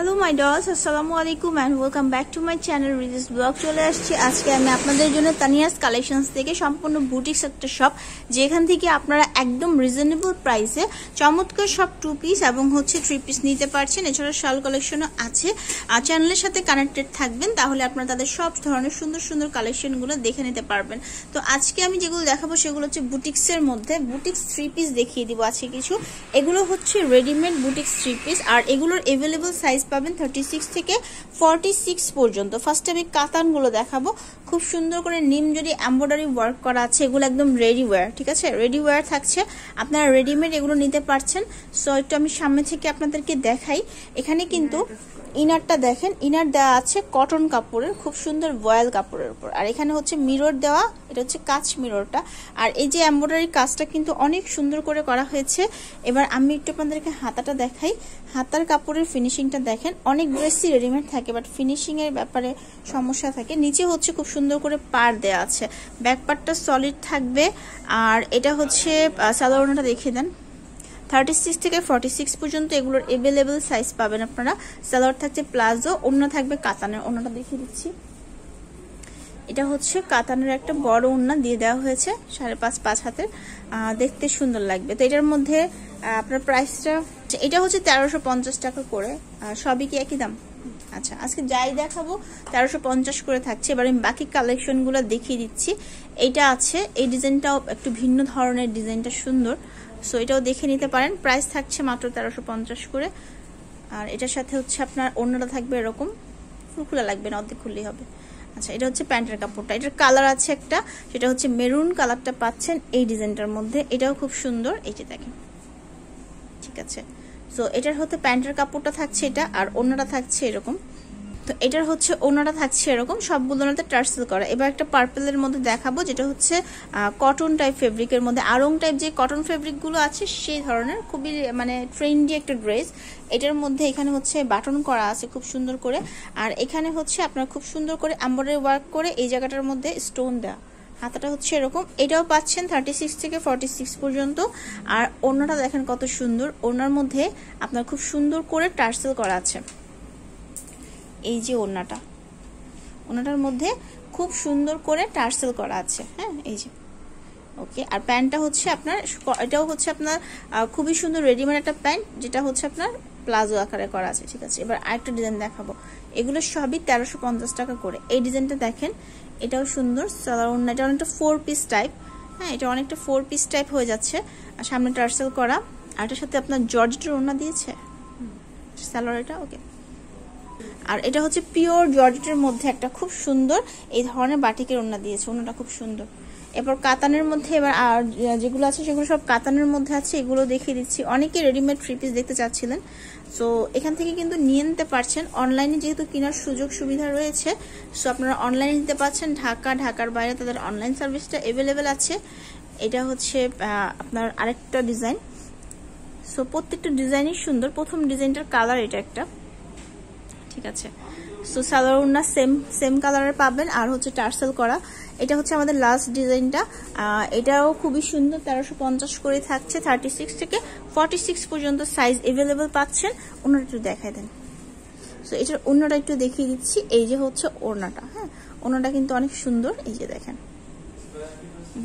hello my dolls আসসালামু আলাইকুম and welcome back to my channel release blog চলে আসছি আজকে আমি আপনাদের জন্য তানিয়াস কালেকশনস থেকে সম্পূর্ণ বুটিক্স একটা শপ যেখান থেকে আপনারা একদম রিজনেবল প্রাইসে চমৎকার সব টু পিস এবং হচ্ছে থ্রি পিস নিতে পারছেন এছাড়া শাল কালেকশনও আছে আর চ্যানেলের সাথে কানেক্টেড থাকবেন তাহলে আপনারা তাদের সব ধরনের সুন্দর সুন্দর কালেকশনগুলো দেখে নিতে পারবেন তো আজকে আমি যেগুলো দেখাবো সেগুলো হচ্ছে বুটিক্সের মধ্যে বুটিক্স থ্রি পিস দেখিয়ে দিব আছে কিছু এগুলো হচ্ছে রেডিমেড বুটিক্স থ্রি পিস আর এগুলোর অ্যাভেলেবল সাইজ পাবেন থার্টি সিক্স থেকে ফর্টি সিক্স পর্যন্ত ফার্স্টে আমি কাতানগুলো দেখাবো খুব সুন্দর করে নিম যদি এম্ব্রয়ডারি ওয়ার্ক করা আছে এগুলো একদম রেডি ওয়্যার ঠিক আছে রেডি ওয়্যার থাকছে আপনারা রেডিমেড এগুলো নিতে পারছেন সো একটু আমি সামনে থেকে আপনাদেরকে দেখাই এখানে কিন্তু ইনারটা দেখেন ইনার দেওয়া আছে কটন কাপড়ের খুব সুন্দর বয়াল কাপড়ের উপর আর এখানে হচ্ছে মিরর দেওয়া এটা হচ্ছে কাঁচ মিররটা আর এই যে এম্ব্রয়ডারি কাজটা কিন্তু অনেক সুন্দর করে করা হয়েছে এবার আমি একটু আপনাদেরকে হাতাটা দেখাই হাতার কাপড়ের ফিনিশিংটা দেখ দেখেন অনেক বেশি রেডিমেড থাকে বাট ফিনিশিংয়ের ব্যাপারে সমস্যা থাকে নিচে হচ্ছে খুব সুন্দর করে পার দেওয়া আছে ব্যাকপারটা সলিড থাকবে আর এটা হচ্ছে সাধারণটা দেখিয়ে দেন থার্টি সিক্স থেকে ফর্টি সিক্স পর্যন্ত এগুলোর অ্যাভেলেবেল সাইজ পাবেন আপনারা সালোয়ার থাকছে প্লাজো অন্য থাকবে কাতানের অন্যটা দেখিয়ে দিচ্ছি এটা হচ্ছে কাতানের একটা বড় উন্না দিয়ে দেওয়া হয়েছে সাড়ে পাঁচ পাঁচ হাতের দেখতে সুন্দর লাগবে তো এটার মধ্যে আপনার প্রাইসটা আচ্ছা এটা হচ্ছে তেরোশো পঞ্চাশ টাকা করে সবই কি একই দাম আচ্ছা আজকে যাই দেখাবো তেরোশো পঞ্চাশ করে থাকছে এবার আমি বাকি কালেকশনগুলো দেখিয়ে দিচ্ছি এইটা আছে এই ডিজাইনটাও একটু ভিন্ন ধরনের ডিজাইনটা সুন্দর সো এটাও দেখে নিতে পারেন প্রাইস থাকছে মাত্র তেরোশো পঞ্চাশ করে আর এটার সাথে হচ্ছে আপনার অন্যটা থাকবে এরকম ফুলখোলা লাগবে না অর্ধেক খুললেই হবে আচ্ছা এটা হচ্ছে প্যান্টের কাপড়টা এটার কালার আছে একটা সেটা হচ্ছে মেরুন কালারটা পাচ্ছেন এই ডিজাইনটার মধ্যে এটাও খুব সুন্দর এইটা দেখেন আছে সো এটার হতে প্যান্টের কাপড়টা থাকছে এটা আর অন্যটা থাকছে এরকম তো এটার হচ্ছে ওনারা থাকছে এরকম সবগুলো ওনাতে টার্সেল করা এবার একটা পার্পেলের মধ্যে দেখাবো যেটা হচ্ছে কটন টাইপ ফেব্রিকের মধ্যে আরং টাইপ যে কটন ফেব্রিকগুলো আছে সেই ধরনের খুবই মানে ট্রেন্ডি একটা ড্রেস এটার মধ্যে এখানে হচ্ছে বাটন করা আছে খুব সুন্দর করে আর এখানে হচ্ছে আপনার খুব সুন্দর করে অ্যাম্বরের ওয়ার্ক করে এই জায়গাটার মধ্যে স্টোন দেওয়া হাতাটা হচ্ছে এরকম এটাও পাচ্ছেন থার্টি সিক্স থেকে ফর্টি সিক্স পর্যন্ত আর ওনাটা দেখেন কত সুন্দর ওনার মধ্যে আপনার খুব সুন্দর করে টার্সেল করা আছে এই যে ওনাটা ওনাটার মধ্যে খুব সুন্দর করে টার্সেল করা আছে হ্যাঁ এই যে ওকে আর প্যান্টটা হচ্ছে আপনার এটাও হচ্ছে আপনার খুবই সুন্দর রেডিমেড একটা প্যান্ট যেটা হচ্ছে আপনার প্লাজো আকারে করা আছে ঠিক আছে এবার আরেকটা ডিজাইন দেখাবো এগুলো সবই তেরোশো পঞ্চাশ টাকা করে এই ডিজাইনটা দেখেন এটাও সুন্দর সালার ওড়না এটা অনেকটা ফোর পিস টাইপ হ্যাঁ এটা অনেকটা ফোর পিস টাইপ হয়ে যাচ্ছে আর সামনে টার্সেল করা আর এটার সাথে আপনার জর্জেটের ওড়না দিয়েছে স্যালোয়ারটা ওকে আর এটা হচ্ছে পিওর জর্জেটের মধ্যে একটা খুব সুন্দর এই ধরনের বাটিকের ওড়না দিয়েছে ওনাটা খুব সুন্দর এরপর কাতানের মধ্যে এবার আর যেগুলো আছে সেগুলো সব কাতানের মধ্যে আছে এগুলো দেখিয়ে দিচ্ছি অনেকে রেডিমেড থ্রি পিস দেখতে চাচ্ছিলেন সো এখান থেকে কিন্তু নিয়ে নিতে পারছেন অনলাইনে যেহেতু কেনার সুযোগ সুবিধা রয়েছে সো আপনারা অনলাইনে নিতে পারছেন ঢাকা ঢাকার বাইরে তাদের অনলাইন সার্ভিসটা অ্যাভেলেবেল আছে এটা হচ্ছে আপনার আরেকটা ডিজাইন সো প্রত্যেকটা ডিজাইনই সুন্দর প্রথম ডিজাইনটার কালার এটা একটা ঠিক আছে সো সালোয়ার ওড়না সেম সেম কালারের পাবেন আর হচ্ছে টার্সেল করা এটা হচ্ছে আমাদের লাস্ট ডিজাইনটা এটাও খুবই সুন্দর তেরোশো পঞ্চাশ করে থাকছে থার্টি সিক্স থেকে ফর্টি সিক্স পর্যন্ত সাইজ এভেলেবেল পাচ্ছেন ওনারা একটু দেখায় দেন সো এটার অন্যটা একটু দেখিয়ে দিচ্ছি এই যে হচ্ছে ওড়নাটা হ্যাঁ ওড়নাটা কিন্তু অনেক সুন্দর এই যে দেখেন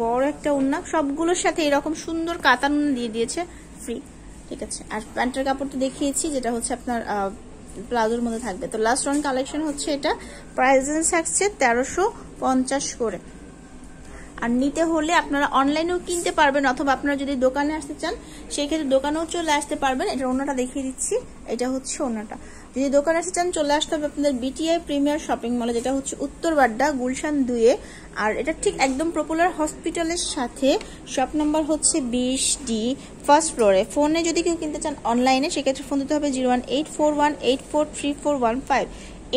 বড় একটা ওড়না সবগুলোর সাথে এরকম সুন্দর কাতান দিয়ে দিয়েছে ফ্রি ঠিক আছে আর প্যান্টের কাপড় তো দেখিয়েছি যেটা হচ্ছে আপনার প্লাজোর মধ্যে থাকবে তো লাস্ট ওয়ান কালেকশন হচ্ছে এটা প্রাইজেন্স থাকছে তেরোশো পঞ্চাশ করে আর নিতে হলে আপনারা অনলাইনেও কিনতে পারবেন অথবা আপনারা যদি দোকানে আসতে চান সেই ক্ষেত্রে দোকানেও চলে আসতে পারবেন এটা ওনাটা দেখিয়ে দিচ্ছি এটা হচ্ছে ওনাটা যদি দোকানে আসতে চান চলে আসতে হবে আপনাদের বিটিআই প্রিমিয়ার শপিং মলে যেটা হচ্ছে উত্তর বাড্ডা গুলশান দুয়ে আর এটা ঠিক একদম পপুলার হসপিটালের সাথে শপ নাম্বার হচ্ছে বিশ ডি ফার্স্ট ফ্লোরে ফোনে যদি কেউ কিনতে চান অনলাইনে সেক্ষেত্রে ফোন দিতে হবে zero one eight four one eight four three four one five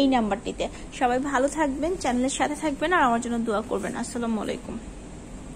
এই নাম্বারটিতে সবাই ভালো থাকবেন চ্যানেলের সাথে থাকবেন আর আমার জন্য দোয়া করবেন আসসালামু আলাইকুম